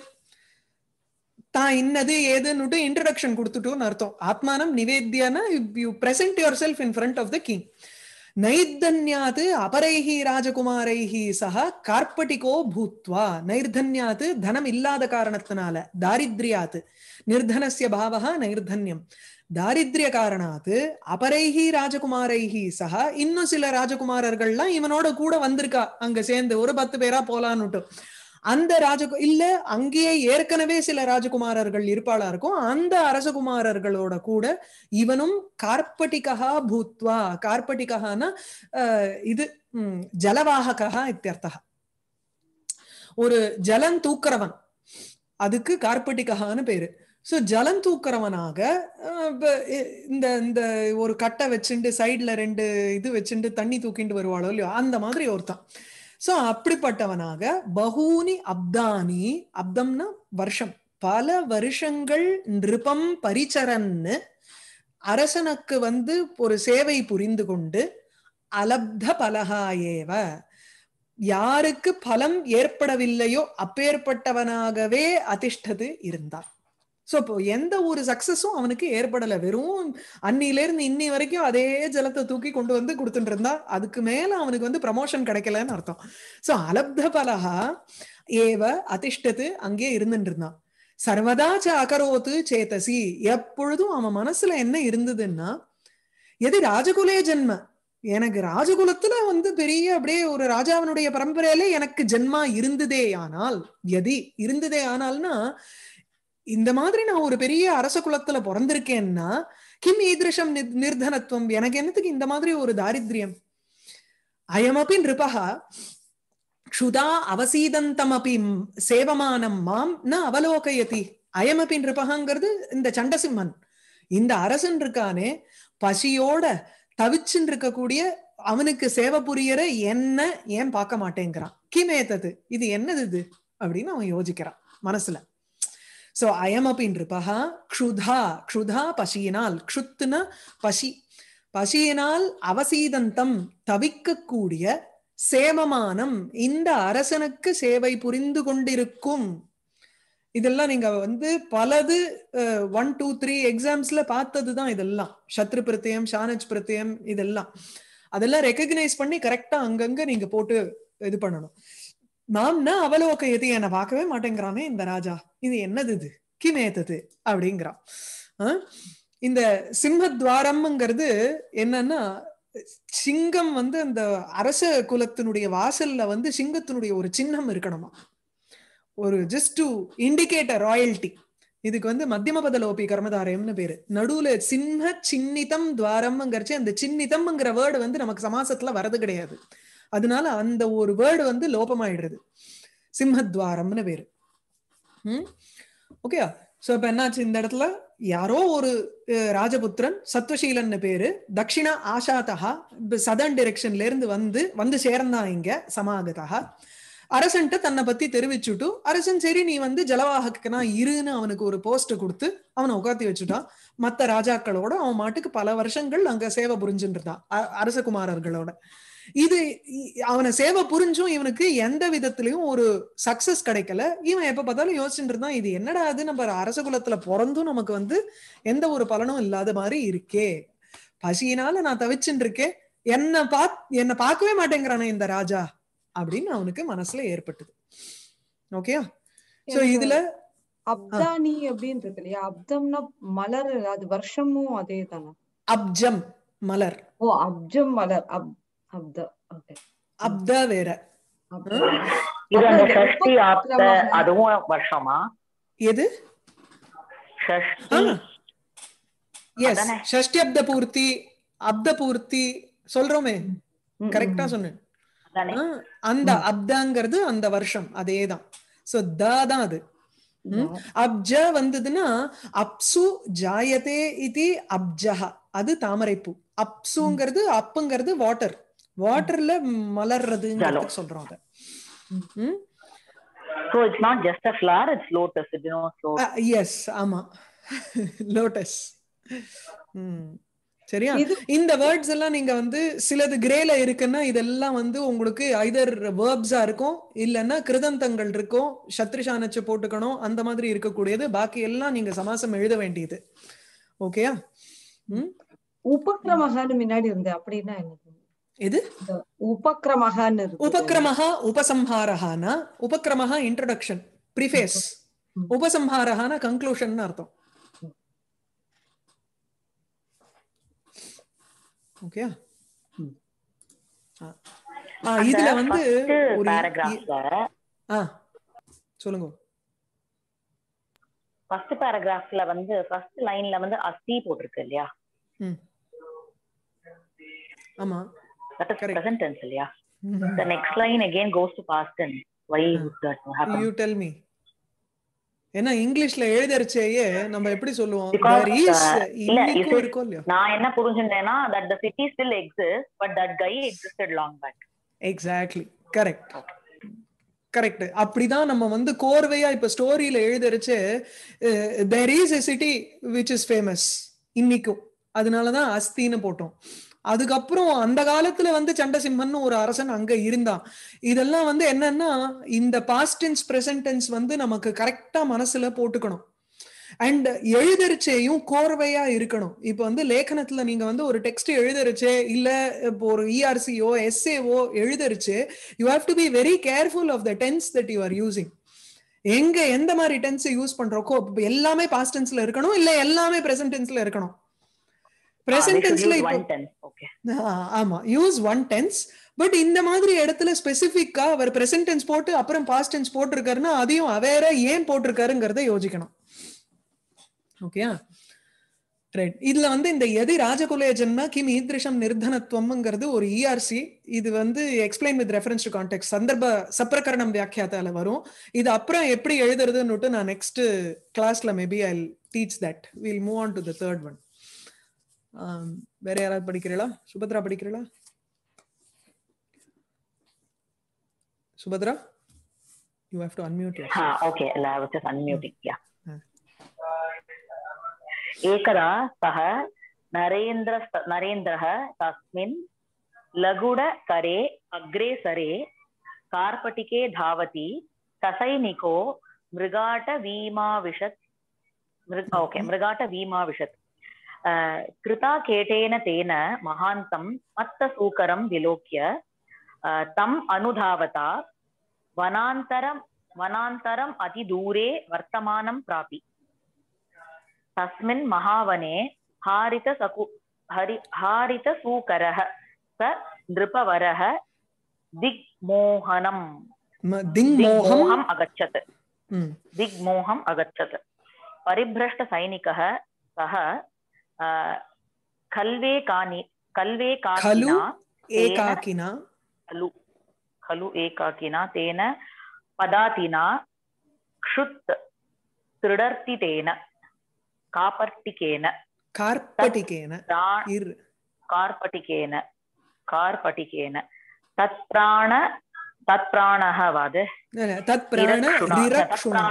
தான் இன்னது ஏதுன்னு இன்ட்ரடக்ஷன் கொடுத்துட்டோம்னு அர்த்தம் ஆத்மானம் நிவேத்தியனா you present yourself in front of the king நைர்தன்யாத் அபரைஹி ராஜகுமாரைஹி சக கார்பட்டிகோ பூத்வா நைர்தன்யாத்து தனம் இல்லாத காரணத்தினால தாரித்ரியாத் நிர்தனசிய பாவகா நைர்தன்யம் தாரித்ரிய காரணாத் அபரைஹி ராஜகுமாரைஹி சக இன்னும் சில ராஜகுமாரர்கள்லாம் இவனோட கூட வந்திருக்கா அங்க சேர்ந்து ஒரு பத்து பேரா போலான்னுட்டும் அந்த ராஜகு இல்ல அங்கேயே ஏற்கனவே சில ராஜகுமாரர்கள் இருப்பாளா இருக்கும் அந்த அரசகுமாரர்களோட கூட இவனும் கார்பட்டிகா பூத்வா கார்பட்டிகானா இது ஜலவாககா இத்தியர்த்தா ஒரு ஜலம் தூக்குறவன் அதுக்கு கார்பட்டிகான்னு பேரு சோ ஜலம் தூக்குறவனாக இந்த இந்த ஒரு கட்டை வச்சுட்டு சைடுல ரெண்டு இது வச்சுட்டு தண்ணி தூக்கிட்டு வருவாளோ இல்லையோ அந்த மாதிரி ஒருத்தான் சோ அப்படிப்பட்டவனாக பகூனி அப்தானி அப்தம்னா வருஷம் பல வருஷங்கள் நிருபம் பரிச்சரன்னு அரசனுக்கு வந்து ஒரு சேவை புரிந்து கொண்டு அலப்த பலகாயேவ யாருக்கு பலம் ஏற்படவில்லையோ அப்பேற்பட்டவனாகவே அதிஷ்டது இருந்தான் ஸோ இப்போ எந்த ஒரு சக்சஸும் அவனுக்கு ஏற்படலை வெறும் அன்னிலேருந்து இன்னி வரைக்கும் அதே ஜலத்தை தூக்கி கொண்டு வந்து கொடுத்துட்டு இருந்தா அதுக்கு மேல அவனுக்கு வந்து ப்ரமோஷன் கிடைக்கலன்னு அர்த்தம் ஸோ அலப்த பலகா ஏவ அதிஷ்டத்து அங்கேயே இருந்துட்டு இருந்தான் சர்வதா ச அகரோத்து சேத்தசி எப்பொழுதும் அவன் மனசுல என்ன இருந்ததுன்னா எது ராஜகுலே ஜென்ம எனக்கு ராஜகுலத்துல வந்து பெரிய அப்படியே ஒரு ராஜாவினுடைய பரம்பரையில எனக்கு ஜென்மா இருந்ததே ஆனால் எதி இருந்ததே ஆனால்னா இந்த மாதிரி நான் ஒரு பெரிய அரச குலத்துல பிறந்திருக்கேன்னா கிம் ஈதிருஷம் நிர்தனத்துவம் எனக்கு என்னத்துக்கு இந்த மாதிரி ஒரு தாரித்யம் அயமபி நிருபகா க்ஷுதா அவசீதந்தம் அப்பி சேவமானம் மாம் ந அவலோகயதி அயமபி நிருபகாங்கிறது இந்த சண்டசிம்மன் இந்த அரசன் இருக்கானே பசியோட தவிச்சுன்னு இருக்கக்கூடிய அவனுக்கு சேவை புரியற என்ன ஏன் பார்க்க மாட்டேங்கிறான் கிமேத்தது இது என்னது இது அப்படின்னு அவன் யோசிக்கிறான் மனசுல சோ அயமபின்றிருப்பா க்ஷுதா க்ஷுதா பசியினால் க்ஷுத்துன பசி பசியினால் அவசீதந்தம் தவிக்கக்கூடிய சேமமானம் இந்த அரசனுக்கு சேவை புரிந்து கொண்டிருக்கும் இதெல்லாம் நீங்க வந்து பலது ஒன் டூ த்ரீ எக்ஸாம்ஸ்ல பார்த்ததுதான் இதெல்லாம் சத்ரு பிரத்தியம் ஷானஜ் பிரத்தியம் இதெல்லாம் அதெல்லாம் ரெக்கக்னைஸ் பண்ணி கரெக்டா அங்கங்க நீங்க போட்டு இது பண்ணணும் நாம்னா அவலோக எது என பார்க்கவே மாட்டேங்கிறானே இந்த ராஜா இது என்னது இது கிமேத்தது அப்படிங்கிறான் இந்த சிம்மத்வாரம்ங்கிறது என்னன்னா சிங்கம் வந்து அந்த அரச குலத்தினுடைய வாசல்ல வந்து சிங்கத்தினுடைய ஒரு சின்னம் இருக்கணுமா ஒரு just to indicate a royalty இதுக்கு வந்து மத்தியம பதலோபி கர்மதாரயம்னு பேரு நடுவுல சின்ன சின்னிதம் துவாரம்ங்கிறச்சு அந்த சின்னிதம்ங்கிற வேர்டு வந்து நமக்கு சமாசத்துல வரது கிடையாது அதனால அந்த ஒரு வேர்டு வந்து லோபமாயிடுறது சிம்மத்வாரம்னு பேரு ஓகே சோ இப்ப இப்போ என்னாச்சு இந்த இடத்துல யாரோ ஒரு ராஜபுத்திரன் சத்வசீலன் பேரு தக்ஷிணா ஆஷாத்தகா சதர்ன் டிரெக்ஷன்ல இருந்து வந்து வந்து சேர்ந்தான் இங்க சமாகதா அரசன்ட்ட தன்னை பத்தி தெரிவிச்சுட்டு அரசன் சரி நீ வந்து ஜலவாகக்கனா இருன்னு அவனுக்கு ஒரு போஸ்ட் கொடுத்து அவனை உட்காத்தி வச்சுட்டான் மற்ற ராஜாக்களோட அவன் மாட்டுக்கு பல வருஷங்கள் அங்க சேவை புரிஞ்சுட்டு இருந்தான் அரசகுமாரர்களோட இது அவனை சேவை புரிஞ்சும் இவனுக்கு எந்த விதத்திலையும் ஒரு சக்சஸ் கிடைக்கல இவன் எப்ப பார்த்தாலும் யோசிச்சுட்டு இருந்தான் இது என்னடா அது நம்ம அரச குலத்துல பிறந்தும் நமக்கு வந்து எந்த ஒரு பலனும் இல்லாத மாதிரி இருக்கே பசியினால நான் தவிச்சுட்டு இருக்கேன் என்ன பா என்ன பார்க்கவே மாட்டேங்கிறான இந்த ராஜா அப்படின்னு அவனுக்கு மனசுல ஏற்பட்டது ஓகேயா சோ இதுல அப்தானி அப்படின்றது இல்லையா அப்தம்னா மலர் அது வருஷமும் அதே தானா அப்ஜம் மலர் ஓ அப்ஜம் மலர் அப் அப்த வேற அதுவும் வருஷமா எது ஷஷ்டி எஸ் ஷஷ்டி அப்த பூர்த்தி அப்த பூர்த்தி சொல்றோமே கரெக்டா சொன்னேன் அந்த அப்தாங்கிறது அந்த வருஷம் அதேதான் சோ த தான் அது அப்ஜ வந்ததுன்னா அப்சு ஜாயதே இது அப்ஜஹா அது தாமரைப்பூ அப்சுங்கிறது அப்புங்கிறது வாட்டர் வாட்டர்ல மலர்றதுன்னு சொல்றோம் அத so it's not just a flower it's lotus it knows lotus yes ஆமா லோட்டஸ் சரியா இந்த வேர்ட்ஸ் எல்லாம் நீங்க வந்து சிலது கிரேல இருக்குன்னா இதெல்லாம் வந்து உங்களுக்கு ஐதர் வேர்ப்ஸா இருக்கும் இல்லைன்னா கிருதந்தங்கள் இருக்கும் சத்ருஷானச்சு போட்டுக்கணும் அந்த மாதிரி இருக்கக்கூடியது பாக்கி எல்லாம் நீங்க சமாசம் எழுத வேண்டியது ஓகேயா உபக்கிரமசான்னு முன்னாடி இருந்தேன் அப்படின்னா என்னது எது உபக்ரமஹான்னு உபக்ரமஹா உபசம்ஹாரஹானா உபக்ரமஹா இன்ட்ரடக்ஷன் ப்ரிஃபேஸ் உபசம்ஹாரஹானா கன்க்ளூஷன் அர்த்தம் ஓகே இதுல வந்து சொல்லுங்க ஃபர்ஸ்ட் பேராகிராஃப்ல வந்து ஃபர்ஸ்ட் லைன்ல வந்து அசி போட்டிருக்கு இல்லையா ஆமா That is Correct. present tense, yeah. mm-hmm. The next line again goes to past tense. Why mm-hmm. would that happen? You tell me. ஏன்னா இங்கிலீஷ்ல எழுதறச்சேயே நம்ம எப்படி சொல்லுவோம் தேர் இஸ் இன்னைக்கு இருக்கோ இல்லையா நான் என்ன புரிஞ்சுட்டேன்னா that the city still exist but that guy existed long back exactly correct correct அப்படிதான் நம்ம வந்து கோர்வையா இப்ப ஸ்டோரியில எழுதறச்சு there is a city which is famous இன்னைக்கும் அதனாலதான் அஸ்தின்னு போட்டோம் அதுக்கப்புறம் அந்த காலத்துல வந்து சண்டசிம்மன் ஒரு அரசன் அங்க இருந்தான் இதெல்லாம் வந்து என்னன்னா இந்த பாஸ்ட் டென்ஸ் பிரசன்ட் டென்ஸ் வந்து நமக்கு கரெக்டா மனசுல போட்டுக்கணும் அண்ட் எழுதரிச்சேயும் கோர்வையா இருக்கணும் இப்போ வந்து லேखனத்துல நீங்க வந்து ஒரு டெக்ஸ்ட் எழுதரிச்சே இல்ல இப்போ ஒரு இஆர்சியோ e எஸ்ஏஓ எழுதரிச்சு you have to be very careful of the tense that you are using எங்க எந்த மாதிரி டென்ஸ் யூஸ் பண்றோக்கோ எல்லாமே பாஸ்ட் டென்ஸ்ல இருக்கணும் இல்ல எல்லாமே பிரசன்ட் டென்ஸ்ல இருக்கணும் பிரசன்ட் டென்ஸ்ல ஆமா யூஸ் ஒன் டென்ஸ் பட் இந்த மாதிரி இடத்துல ஸ்பெசிபிக்கா அவர் பிரசன்ட் டென்ஸ் போட்டு அப்புறம் பாஸ்ட் டென்ஸ் போட்டிருக்காருன்னா அதையும் அவேரா ஏன் போட்டிருக்காருங்கிறத யோசிக்கணும் ஓகேயா ரைட் இதுல வந்து இந்த எதி ராஜகுலேஜன்னா கிம் ஈத்ரிஷம் நிர்தனத்துவம்ங்கிறது ஒரு இஆர்சி e இது வந்து explain with reference to context சந்தர்ப்ப சப்பிரகரணம் வியாக்கியத்தால வரும் இது அப்புறம் எப்படி எழுதுறதுன்னுட்டு நான் நெக்ஸ்ட் கிளாஸ்ல maybe I teach that will move on to the third one வேற யாராவது படிக்கிறீங்களா சுபத்ரா படிக்கிறீங்களா Subhadra you have to unmute okay I was just unmuting yeah कृताकेटेन तेन महान्तं मत्तसूकरं विलोक्य तम् अनुधावता वनान्तरं वनान्तरम् अतिदूरे वर्तमानं प्रापि तस्मिन् महावने हारितसकु हरि हारितसूकरः स नृपवरः दिग्मोहनम् दिग्मोहम् अगच्छत् दिग्मोहम् अगच्छत् परिभ्रष्टसैनिकः सः கல்வே காணி கல்வே காக்கினா ஏகாக்கினா खलु खलु एकाकिना तेन पदातिना क्षुत् तृडर्तितेन कापर्टिकेन कार्पटिकेन कार्पटिकेन कार्पटिकेन तत्प्राण तत्प्राणः वाद तत्प्राणरिरक्षुणा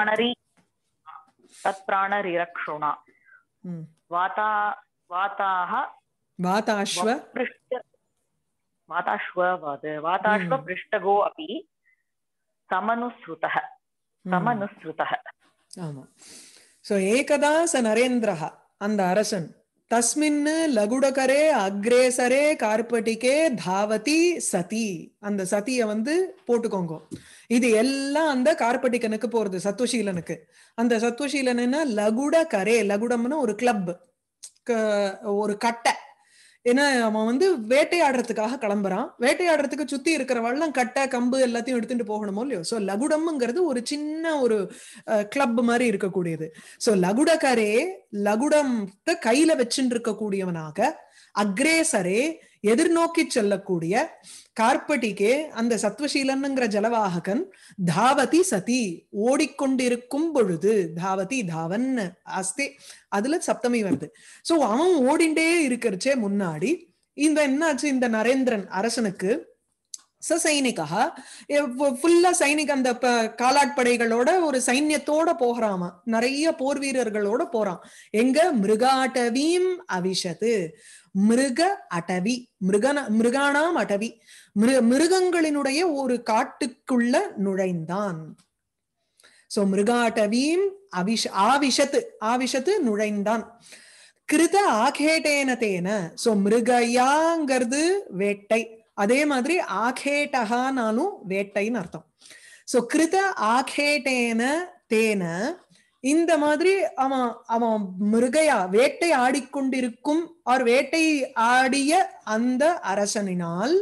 तत्प्राणरिरक्षुणा वाता वाताः वाताश्व हम्म। अपि समनुसृतः हम्म। समनुसृतः ஆமாம் ஸோ ஏகதா ச நரேந்திரா அந்த தஸ்மின்னு லகுடகரே அக்ரேசரே கார்பட்டிக்கே தாவதி சதி அந்த சதிய வந்து போட்டுக்கோங்க இது எல்லாம் அந்த கார்பட்டிக்கனுக்கு போறது சத்துவசீலனுக்கு அந்த சத்துவசீலன் என்ன லகுடகரே லகுடம்னா ஒரு கிளப் ஒரு கட்டை ஏன்னா அவன் வந்து வேட்டையாடுறதுக்காக கிளம்புறான் வேட்டையாடுறதுக்கு சுத்தி இருக்கிற வள்ளம் கட்டை கம்பு எல்லாத்தையும் எடுத்துட்டு போகணுமோ இல்லையோ ஸோ லகுடம்ங்கிறது ஒரு சின்ன ஒரு கிளப் மாதிரி இருக்கக்கூடியது சோ லகுடகரே லகுடம் கையில வச்சுட்டு இருக்கக்கூடியவனாக அக்ரேசரே எதிர்நோக்கி செல்லக்கூடிய கார்பட்டிக்கே அந்த சத்வசீலன்ங்கிற ஜலவாககன் தாவதி சதி ஓடிக்கொண்டிருக்கும் பொழுது தாவதி தாவன் அஸ்தி அதுல சப்தமி வருது சோ அவன் ஓடிண்டே இருக்கிறச்சே முன்னாடி இந்த என்னாச்சு இந்த நரேந்திரன் அரசனுக்கு சைனிகா ஃபுல்லா சைனிக் அந்த காலாட்படைகளோட ஒரு சைன்யத்தோட போகிறாமா நிறைய போர் வீரர்களோட போறான் எங்க மிருகாட்டவீம் அவிஷத்து மிருக அடவி மிருகன மிருகானாம் அடவி மிருகங்களினுடைய ஒரு காட்டுக்குள்ள நுழைந்தான் சோ மிருகாட்டவீம் அவிஷ ஆவிஷத்து ஆவிஷத்து நுழைந்தான் கிருத ஆகேட்டேன தேன சோ மிருகையாங்கிறது வேட்டை அதே மாதிரி ஆகேட்டகானாலும் வேட்டைன்னு அர்த்தம் சோ கிருத ஆகேட்டேன தேன இந்த மாதிரி அவன் அவன் மிருகையா வேட்டை ஆடிக்கொண்டிருக்கும் அவர் வேட்டை ஆடிய அந்த அரசனினால்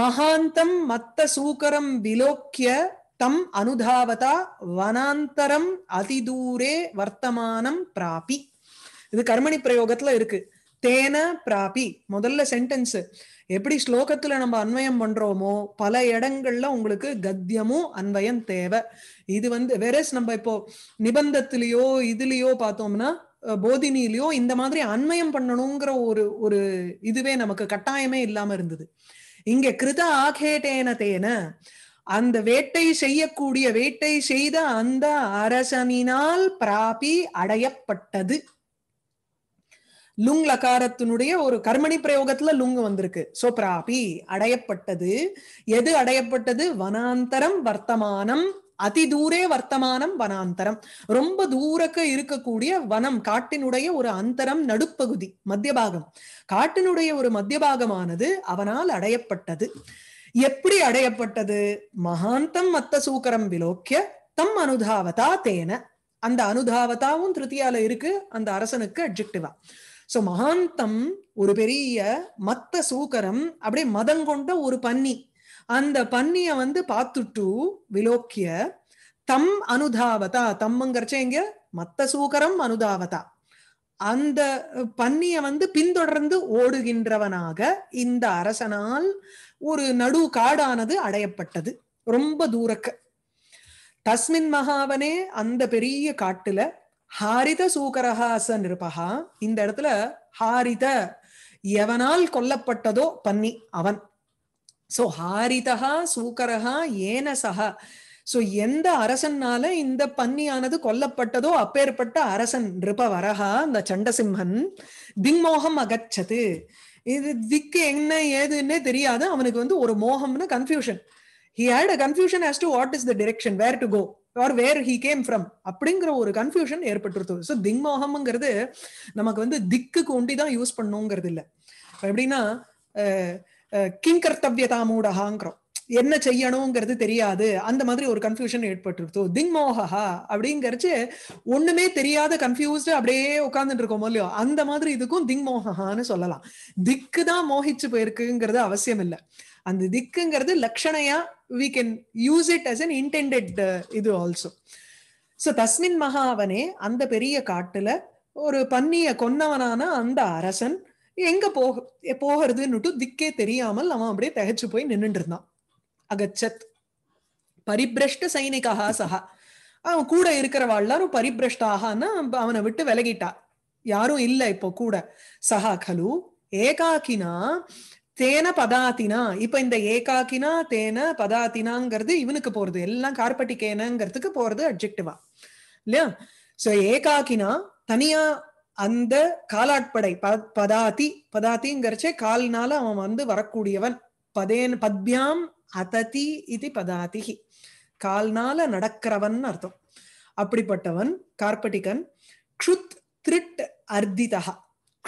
மகாந்தம் மத்த சூக்கரம் விலோக்கிய தம் அனுதாவதா வனாந்தரம் அதிதூரே வர்த்தமானம் பிராபி இது கர்மணி பிரயோகத்துல இருக்கு தேன பிராபி முதல்ல சென்டென்ஸ் எப்படி ஸ்லோகத்துல நம்ம அன்வயம் பண்றோமோ பல இடங்கள்ல உங்களுக்கு கத்தியமும் அன்வயம் தேவை இது வந்து வெரஸ் நம்ம இப்போ நிபந்தத்திலேயோ இதுலயோ பார்த்தோம்னா போதினிலயோ இந்த மாதிரி அன்வயம் பண்ணணுங்கிற ஒரு ஒரு இதுவே நமக்கு கட்டாயமே இல்லாம இருந்தது இங்க கிருத ஆகேட்டேன தேன அந்த வேட்டை செய்யக்கூடிய வேட்டை செய்த அந்த அரசனினால் பிராபி அடையப்பட்டது லுங் லகாரத்தினுடைய ஒரு கர்மணி பிரயோகத்துல லுங் வந்திருக்கு சோ பிராபி அடையப்பட்டது எது அடையப்பட்டது வனாந்தரம் வர்த்தமானம் அதி தூரே வர்த்தமானம் வனாந்தரம் ரொம்ப தூரக்க இருக்கக்கூடிய வனம் காட்டினுடைய ஒரு அந்தரம் நடுப்பகுதி மத்தியபாகம் காட்டினுடைய ஒரு மத்தியபாகமானது அவனால் அடையப்பட்டது எப்படி அடையப்பட்டது மகாந்தம் மத்த சூக்கரம் விலோக்கிய தம் அனுதாவதா தேன அந்த அனுதாவதாவும் திருத்தியால இருக்கு அந்த அரசனுக்கு அப்ஜெக்டிவா சோ மகாந்தம் ஒரு பெரிய மத்த சூக்கரம் அப்படியே மதங்கொண்ட ஒரு பன்னி அந்த பன்னிய வந்து பார்த்துட்டு விலோக்கிய தம் அனுதாவதா தம்ங்கிறச்ச இங்க மத்த சூக்கரம் அனுதாவதா அந்த பன்னிய வந்து பின்தொடர்ந்து ஓடுகின்றவனாக இந்த அரசனால் ஒரு நடு காடானது அடையப்பட்டது ரொம்ப தூரக்க தஸ்மின் மகாவனே அந்த பெரிய காட்டுல ஹாரித சூகரஹாச ச நிருபகா இந்த இடத்துல ஹாரித எவனால் கொல்லப்பட்டதோ பன்னி அவன் சோ ஹாரிதா சூக்கரஹா ஏன சக சோ எந்த அரசனால இந்த பன்னியானது கொல்லப்பட்டதோ அப்பேற்பட்ட அரசன் நிருபவரஹா அந்த சண்டசிம்ஹன் திங்மோகம் அகச்சது இது திக்கு என்ன ஏதுன்னே தெரியாது அவனுக்கு வந்து ஒரு மோகம்னு confusion he had a confusion has to what is the direction where to go or where he came from அப்படிங்கிற ஒரு கன்ஃபியூஷன் ஏற்பட்டுருது ஸோ திங்மோகம்ங்கிறது நமக்கு வந்து திக்கு கொண்டி தான் யூஸ் பண்ணுங்கிறது இல்லை எப்படின்னா கர்த்தவியதா மூடகாங்கிறோம் என்ன செய்யணுங்கிறது தெரியாது அந்த மாதிரி ஒரு கன்ஃபியூஷன் ஏற்பட்டுருத்தோ திங்மோகா அப்படிங்கிறச்சு ஒண்ணுமே தெரியாத கன்ஃபியூஸ்டு அப்படியே உட்காந்துட்டு இருக்கோம் இல்லையோ அந்த மாதிரி இதுக்கும் திங்மோகான்னு சொல்லலாம் திக்கு தான் மோகிச்சு போயிருக்குங்கிறது அவசியம் இல்லை அந்த திக்குங்கிறது லக்ஷணையா we can use it as an intended இது ஆல்சோ ஸோ தஸ்மின் மகாவனே அந்த பெரிய காட்டுல ஒரு பன்னிய கொன்னவனான அந்த அரசன் எங்க போக போகிறதுன்னுட்டு திக்கே தெரியாமல் அவன் அப்படியே தகைச்சு போய் நின்றுட்டு இருந்தான் அகச்சத் பரிபிரஷ்ட சைனிகா சஹா அவன் கூட இருக்கிறவா எல்லாரும் பரிபிரஷ்டாகனா அவனை விட்டு விலகிட்டா யாரும் இல்லை இப்போ கூட சஹா கலு ஏகாக்கினா தேன பதாத்தினா இப்ப இந்த ஏகாக்கினா தேன பதாத்தினாங்கிறது இவனுக்கு போறது எல்லாம் கார்பட்டிக்கேனங்கிறதுக்கு போறது அப்ஜெக்டிவா இல்லையா சோ ஏகாக்கினா தனியா அந்த காலாட்படை பதாதி பதாத்திங்கிறச்சே கால்னால அவன் வந்து வரக்கூடியவன் பதேன் பத்யாம் அததி இது பதாதிகி கால்னால நடக்கிறவன் அர்த்தம் அப்படிப்பட்டவன் கார்பட்டிகன் க்ஷுத் திருட் அர்த்திதகா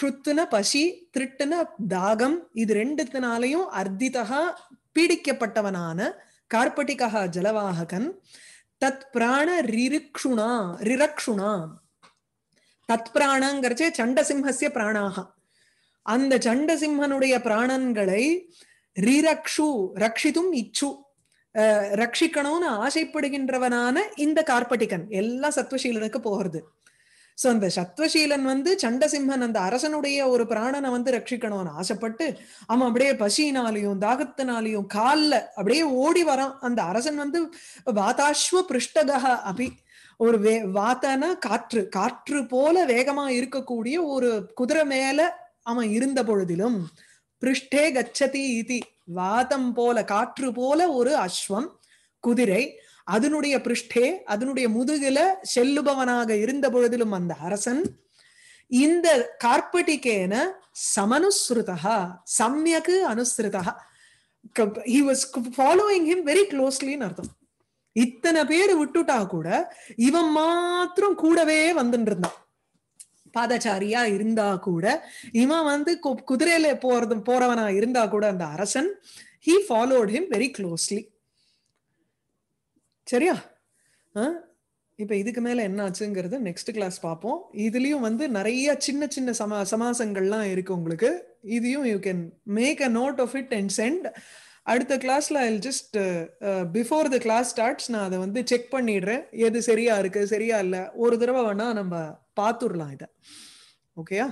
கிருத்துன பசி திருட்டுன தாகம் இது ரெண்டுத்தினாலையும் அர்த்திதா பீடிக்கப்பட்டவனான கார்பட்டிகா ஜலவாககன் தத் பிராண ரிருக்ஷுணா ரிரக்ஷுணா தத் பிராணங்கிறச்சே சண்டசிம்ஹசிய பிராணாக அந்த சண்டசிம்மனுடைய பிராணன்களை ரிரக்ஷு ரக்ஷிதும் இச்சு ரட்சிக்கணும்னு ஆசைப்படுகின்றவனான இந்த கார்பட்டிகன் எல்லாம் சத்வசீலனுக்கு போகிறது சோ அந்த சத்வசீலன் வந்து சண்டசிம்ஹன் அந்த அரசனுடைய ஒரு பிராணனை வந்து ரட்சிக்கணும்னு ஆசைப்பட்டு அவன் அப்படியே பசியினாலையும் தாகத்தினாலையும் கால்ல அப்படியே ஓடி வரான் அந்த அரசன் வந்து வாதாஸ்வ பிருஷ்டகா அபி ஒரு வே வாத்தன காற்று காற்று போல வேகமா இருக்கக்கூடிய ஒரு குதிரை மேல அவன் இருந்த பொழுதிலும் பிருஷ்டே கச்சதி இதி வாதம் போல காற்று போல ஒரு அஸ்வம் குதிரை அதனுடைய பிருஷ்டே அதனுடைய முதுகில செல்லுபவனாக இருந்த பொழுதிலும் அந்த அரசன் இந்த கார்பட்டிகேன சமனுஸ்ருதா சமயக்கு அனுஸ்ருதா he was following him very க்ளோஸ்லின்னு அர்த்தம் இத்தனை பேர் விட்டுட்டா கூட இவன் மாத்திரம் கூடவே வந்துட்டு இருந்தான் பாதச்சாரியா இருந்தா கூட இவன் வந்து குதிரையில போறது போறவனா இருந்தா கூட அந்த அரசன் he followed him very closely சரியா இப்போ இதுக்கு மேலே என்ன ஆச்சுங்கிறது நெக்ஸ்ட் கிளாஸ் பார்ப்போம் இதுலேயும் வந்து நிறைய சின்ன சின்ன சமா சமாசங்கள்லாம் இருக்கு உங்களுக்கு இதையும் you can make a note of it and send அடுத்த கிளாஸ்ல I just before the class starts நான் அதை வந்து செக் பண்ணிடுறேன் எது சரியா இருக்கு சரியா இல்லை ஒரு தடவை வேணா நம்ம பார்த்துடலாம் இதை ஓகேயா